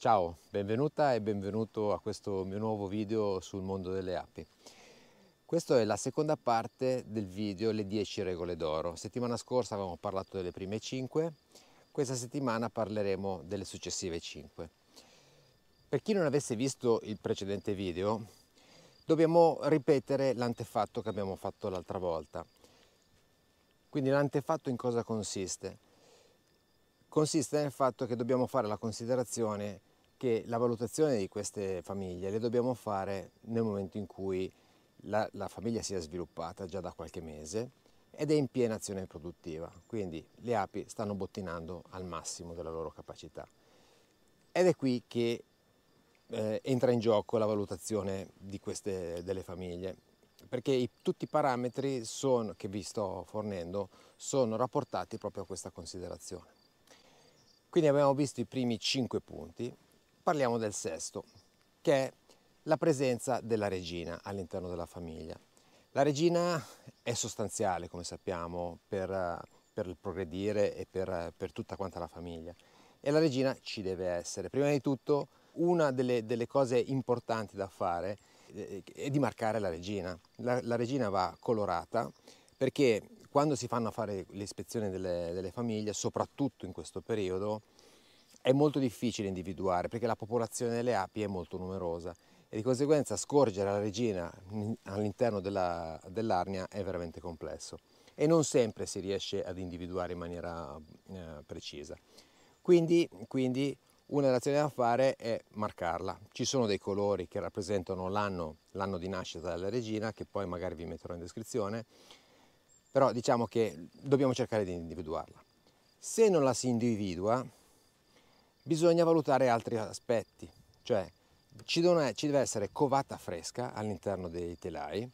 Ciao, benvenuta e benvenuto a questo mio nuovo video sul mondo delle api. Questa è la seconda parte del video Le 10 regole d'oro. Settimana scorsa avevamo parlato delle prime 5, questa settimana parleremo delle successive 5. Per chi non avesse visto il precedente video, dobbiamo ripetere l'antefatto che abbiamo fatto l'altra volta. Quindi l'antefatto in cosa consiste? Consiste nel fatto che dobbiamo fare la considerazione che la valutazione di queste famiglie le dobbiamo fare nel momento in cui la, la famiglia si è sviluppata già da qualche mese ed è in piena azione produttiva, quindi le api stanno bottinando al massimo della loro capacità. Ed è qui che eh, entra in gioco la valutazione di queste, delle famiglie, perché i, tutti i parametri sono, che vi sto fornendo sono rapportati proprio a questa considerazione. Quindi abbiamo visto i primi 5 punti, parliamo del sesto, che è la presenza della regina all'interno della famiglia. La regina è sostanziale, come sappiamo, per, per il progredire e per, per, tutta quanta la famiglia. E la regina ci deve essere. Prima di tutto, una delle, delle cose importanti da fare eh, è di marcare la regina. La, la, regina va colorata perché quando si fanno fare le ispezioni delle, delle famiglie, soprattutto in questo periodo, è molto difficile individuare perché la popolazione delle api è molto numerosa e di conseguenza scorgere la regina all'interno dell'arnia è veramente complesso e non sempre si riesce ad individuare in maniera eh, precisa. Quindi, quindi una azioni da fare è marcarla. Ci sono dei colori che rappresentano l'anno di nascita della regina, che poi magari vi metterò in descrizione, però diciamo che dobbiamo cercare di individuarla. Se non la si individua, bisogna valutare altri aspetti, cioè ci deve essere covata fresca all'interno dei telai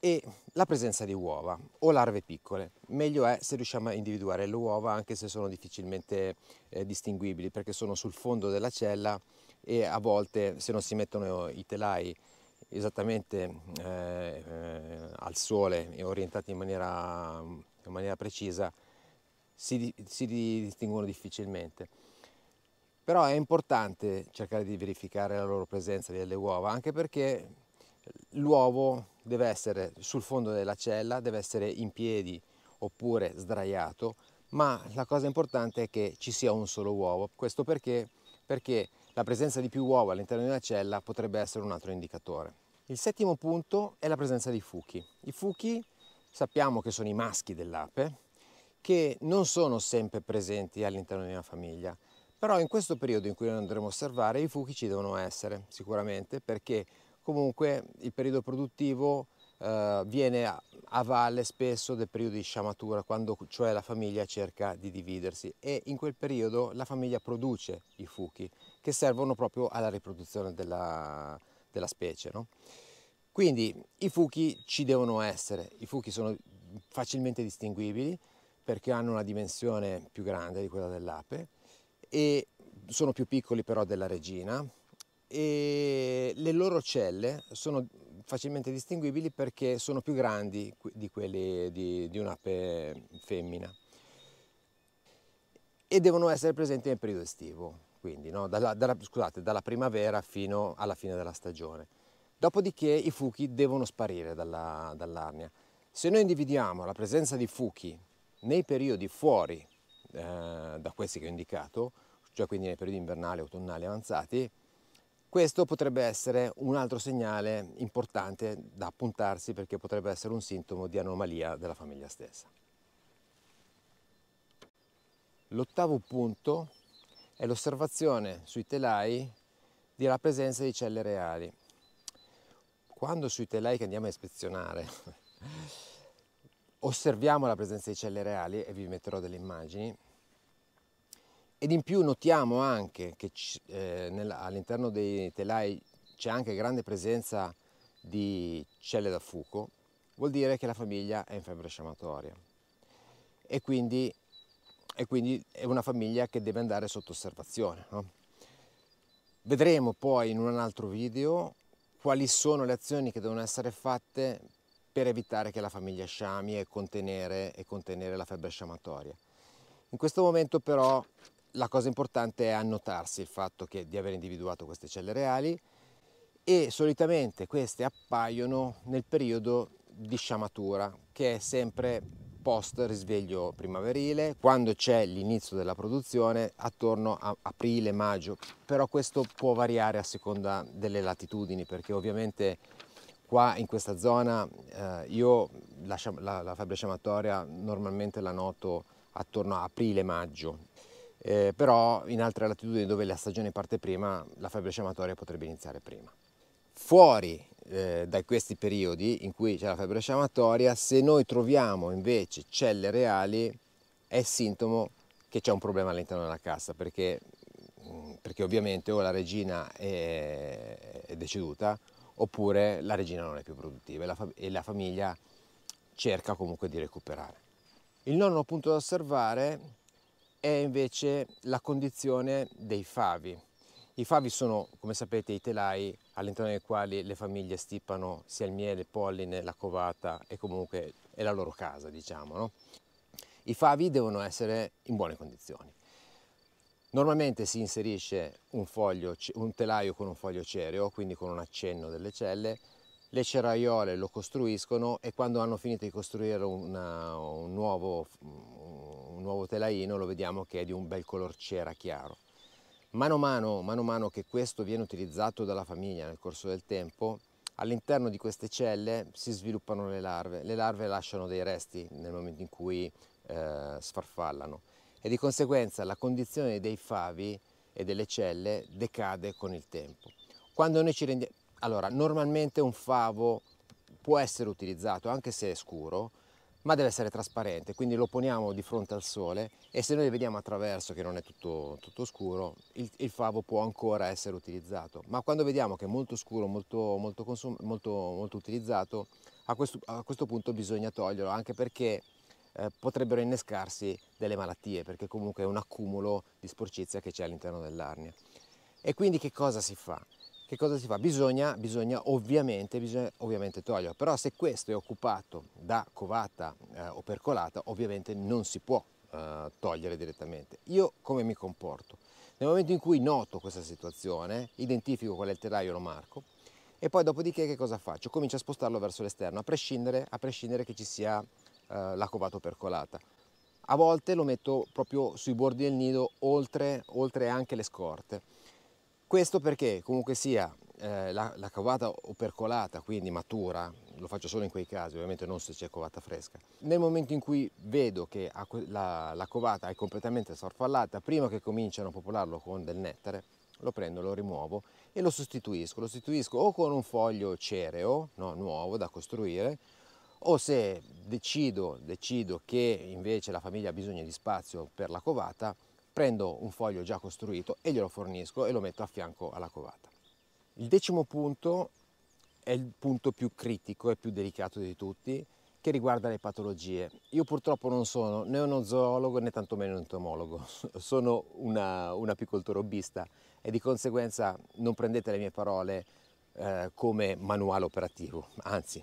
e la presenza di uova o larve piccole. Meglio è se riusciamo a individuare le uova anche se sono difficilmente eh, distinguibili perché sono sul fondo della cella e a volte se non si mettono i telai esattamente eh, eh, al sole e orientati in maniera, in maniera precisa si, si distinguono difficilmente. Però è importante cercare di verificare la loro presenza delle uova, anche perché l'uovo deve essere sul fondo della cella, deve essere in piedi oppure sdraiato, ma la cosa importante è che ci sia un solo uovo. Questo perché? Perché la presenza di più uova all'interno di una cella potrebbe essere un altro indicatore. Il settimo punto è la presenza di fuchi. I fuchi sappiamo che sono i maschi dell'ape che non sono sempre presenti all'interno di una famiglia. Però in questo periodo in cui noi andremo a osservare i fuchi ci devono essere sicuramente perché comunque il periodo produttivo eh, viene a, a, valle spesso del periodo di sciamatura quando cioè la famiglia cerca di dividersi e in quel periodo la famiglia produce i fuchi che servono proprio alla riproduzione della, della specie. No? Quindi i fuchi ci devono essere, i fuchi sono facilmente distinguibili perché hanno una dimensione più grande di quella dell'ape e sono più piccoli però della regina e le loro celle sono facilmente distinguibili perché sono più grandi di quelle di, di un'ape femmina e devono essere presenti nel periodo estivo, quindi no? dalla, dalla, scusate, dalla primavera fino alla fine della stagione. Dopodiché i fuchi devono sparire dalla, dall'arnia. Se noi individuiamo la presenza di fuchi nei periodi fuori eh, da questi che ho indicato, cioè quindi nei periodi invernali, e autunnali avanzati, questo potrebbe essere un altro segnale importante da appuntarsi perché potrebbe essere un sintomo di anomalia della famiglia stessa. L'ottavo punto è l'osservazione sui telai della presenza di celle reali. Quando sui telai che andiamo a ispezionare osserviamo la presenza di celle reali e vi metterò delle immagini ed in più notiamo anche che eh, all'interno dei telai c'è anche grande presenza di celle da fuco, vuol dire che la famiglia è in febbre sciamatoria e quindi, e quindi è una famiglia che deve andare sotto osservazione. No? Vedremo poi in un altro video quali sono le azioni che devono essere fatte per evitare che la famiglia sciami e contenere, e contenere la febbre sciamatoria. In questo momento però la cosa importante è annotarsi il fatto che, di aver individuato queste celle reali e solitamente queste appaiono nel periodo di sciamatura che è sempre post risveglio primaverile quando c'è l'inizio della produzione attorno a aprile maggio però questo può variare a seconda delle latitudini perché ovviamente Qua in questa zona eh, io la, la, la febbre fiammatoria normalmente la noto attorno a aprile-maggio, eh, però in altre latitudini dove la stagione parte prima la febbre fiammatoria potrebbe iniziare prima. Fuori eh, da questi periodi in cui c'è la febbre fiammatoria, se noi troviamo invece celle reali è sintomo che c'è un problema all'interno della cassa perché, mm, perché ovviamente o la regina è, è deceduta oppure la regina non è più produttiva e la, fam- e la famiglia cerca comunque di recuperare. Il nono punto da osservare è invece la condizione dei favi. I favi sono, come sapete, i telai all'interno dei quali le famiglie stippano sia il miele, il polline, la covata e comunque è la loro casa, diciamo. No? I favi devono essere in buone condizioni. Normalmente si inserisce un, foglio, un telaio con un foglio cereo, quindi con un accenno delle celle, le ceraiole lo costruiscono e quando hanno finito di costruire una, un, nuovo, un nuovo telaino lo vediamo che è di un bel color cera chiaro. Mano a mano, mano mano che questo viene utilizzato dalla famiglia nel corso del tempo, all'interno di queste celle si sviluppano le larve. Le larve lasciano dei resti nel momento in cui eh, sfarfallano e di conseguenza la condizione dei favi e delle celle decade con il tempo. Quando noi ci rendiamo... Allora, normalmente un favo può essere utilizzato anche se è scuro, ma deve essere trasparente, quindi lo poniamo di fronte al sole e se noi vediamo attraverso che non è tutto, tutto scuro, il, il, favo può ancora essere utilizzato, ma quando vediamo che è molto scuro, molto, molto, molto, molto utilizzato, a questo, a questo punto bisogna toglierlo, anche perché eh, potrebbero innescarsi delle malattie, perché comunque è un accumulo di sporcizia che c'è all'interno dell'arnia. E quindi che cosa si fa? Che cosa si fa? Bisogna, bisogna, ovviamente, bisogna ovviamente toglierlo, però se questo è occupato da covata eh, o percolata, ovviamente non si può eh, togliere direttamente. Io come mi comporto? Nel momento in cui noto questa situazione, identifico qual è il telaio, lo marco, e poi dopodiché che cosa faccio? Comincio a spostarlo verso l'esterno, a prescindere, a prescindere che ci sia eh, la covato percolata. A volte lo metto proprio sui bordi del nido, oltre, oltre anche le scorte. Questo perché comunque sia eh, la, la, covata opercolata, quindi matura, lo faccio solo in quei casi, ovviamente non se c'è covata fresca. Nel momento in cui vedo che la, la covata è completamente sorfallata, prima che cominciano a popolarlo con del nettare, lo prendo, lo rimuovo e lo sostituisco. Lo sostituisco o con un foglio cereo, no, nuovo da costruire, o se decido, decido che invece la famiglia ha bisogno di spazio per la covata, prendo un foglio già costruito e glielo fornisco e lo metto a fianco alla covata. Il decimo punto è il punto più critico e più delicato di tutti che riguarda le patologie. Io purtroppo non sono né uno zoologo né tantomeno un entomologo, sono una, un apicoltore hobbista e di conseguenza non prendete le mie parole eh, come manuale operativo, anzi,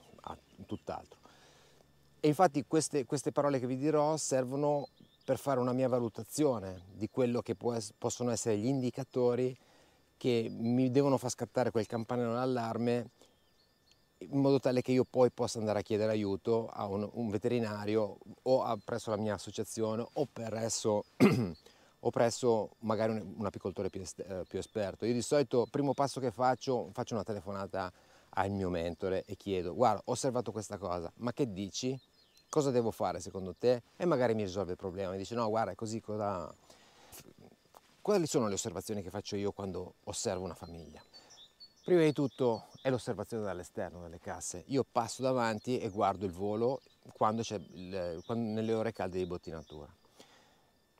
tutt'altro. E infatti queste, queste parole che vi dirò servono per fare una mia valutazione di quello che può, possono essere gli indicatori che mi devono far scattare quel campanello d'allarme in modo tale che io poi possa andare a chiedere aiuto a un, un veterinario o a, presso la mia associazione o presso, o presso magari un, un apicoltore più, eh, più, esperto. Io di solito il primo passo che faccio, faccio una telefonata al mio mentore e chiedo guarda ho osservato questa cosa, ma che dici? cosa devo fare secondo te? E magari mi risolve il problema, mi dice no guarda è così, cosa... Quali sono le osservazioni che faccio io quando osservo una famiglia? Prima di tutto è l'osservazione dall'esterno delle casse. Io passo davanti e guardo il volo quando il, quando, nelle ore calde di bottinatura.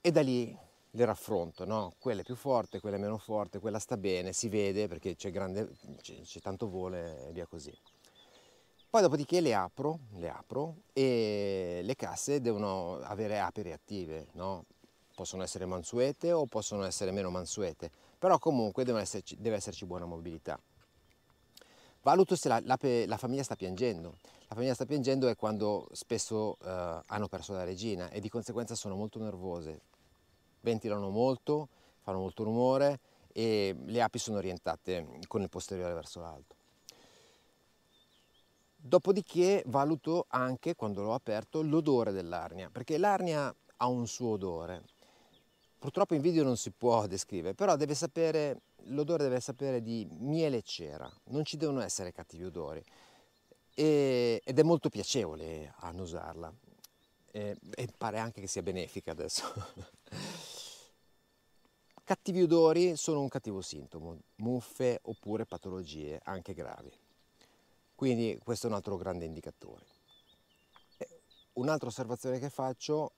E da lì le raffronto, no? quella è più forte, quella è meno forte, quella sta bene, si vede perché c'è, grande, c'è, c'è tanto volo e via così. Poi dopodiché le apro, le apro e le casse devono avere apere reattive, no? possono essere mansuete o possono essere meno mansuete, però comunque esserci, deve esserci buona mobilità. Valuto se la, la, la, famiglia sta piangendo. La famiglia sta piangendo è quando spesso eh, hanno perso la regina e di conseguenza sono molto nervose. Ventilano molto, fanno molto rumore e le api sono orientate con il posteriore verso l'alto. Dopodiché valuto anche, quando l'ho aperto, l'odore dell'arnia, perché l'arnia ha un suo odore. Purtroppo in video non si può descrivere, però deve sapere, l'odore deve sapere di miele e cera, non ci devono essere cattivi odori. E, ed è molto piacevole annusarla. E, e pare anche che sia benefica adesso. cattivi odori sono un cattivo sintomo, muffe oppure patologie anche gravi. Quindi questo è un altro grande indicatore. Eh, un'altra osservazione che faccio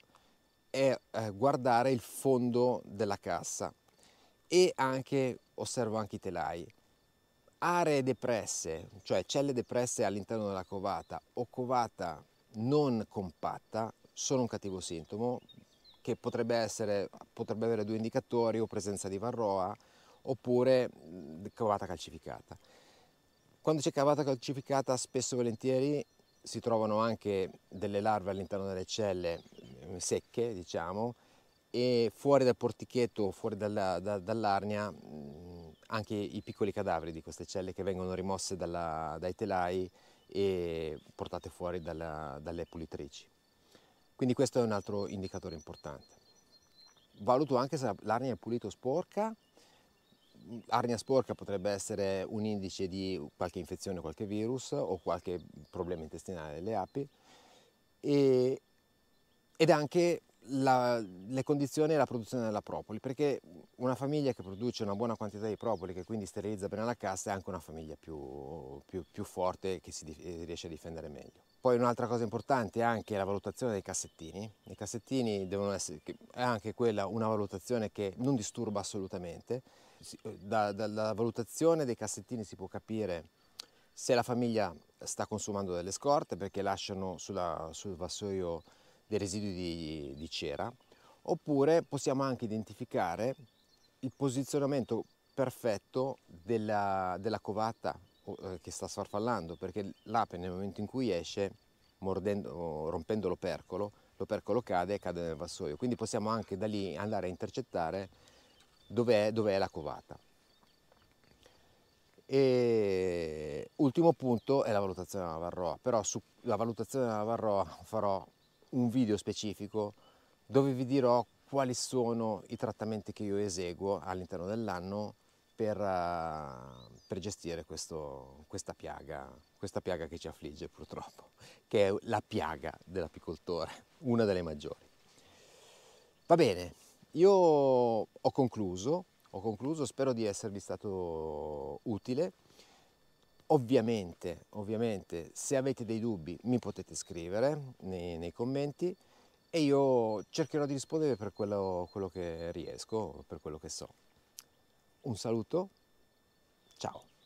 è eh, guardare il fondo della cassa e anche osservo anche i telai. Aree depresse, cioè celle depresse all'interno della covata o covata non compatta sono un cattivo sintomo che potrebbe, essere, potrebbe avere due indicatori o presenza di varroa oppure mm, covata calcificata. Quando c'è cavata calcificata spesso e volentieri si trovano anche delle larve all'interno delle celle mm, secche, diciamo, e fuori dal portichetto, fuori dalla, da, dall'arnia, mm, anche i piccoli cadaveri di queste celle che vengono rimosse dalla, dai telai e portate fuori dalla, dalle pulitrici. Quindi questo è un altro indicatore importante. Valuto anche se l'arnia è pulita o sporca arnia sporca potrebbe essere un indice di qualche infezione, qualche virus o qualche problema intestinale delle api e, ed anche la, le condizioni e la produzione della propoli, perché una famiglia che produce una buona quantità di propoli, che quindi sterilizza bene la cassa, è anche una famiglia più, più, più forte che si riesce a difendere meglio. Poi un'altra cosa importante è anche la valutazione dei cassettini. I cassettini devono essere, è anche quella una valutazione che non disturba assolutamente, eh, da, dalla valutazione dei cassettini si può capire se la famiglia sta consumando delle scorte perché lasciano sulla, sul vassoio dei residui di, di cera oppure possiamo anche identificare il posizionamento perfetto della, della covata eh, che sta sfarfallando perché l'ape nel momento in cui esce mordendo, rompendo l'opercolo l'opercolo cade e cade nel vassoio quindi possiamo anche da lì andare a intercettare dov'è, dov la covata. E ultimo punto è la valutazione della Navarroa, però sulla valutazione della Navarroa farò un video specifico dove vi dirò quali sono i trattamenti che io eseguo all'interno dell'anno per, eh, per, gestire questo, questa, piaga, questa piaga che ci affligge purtroppo, che è la piaga dell'apicoltore, una delle maggiori. Va bene, io ho concluso, ho concluso, spero di esservi stato utile. Ovviamente, ovviamente, se avete dei dubbi mi potete scrivere nei, nei commenti e io cercherò di rispondere per quello, quello che riesco, per quello che so. Un saluto, ciao!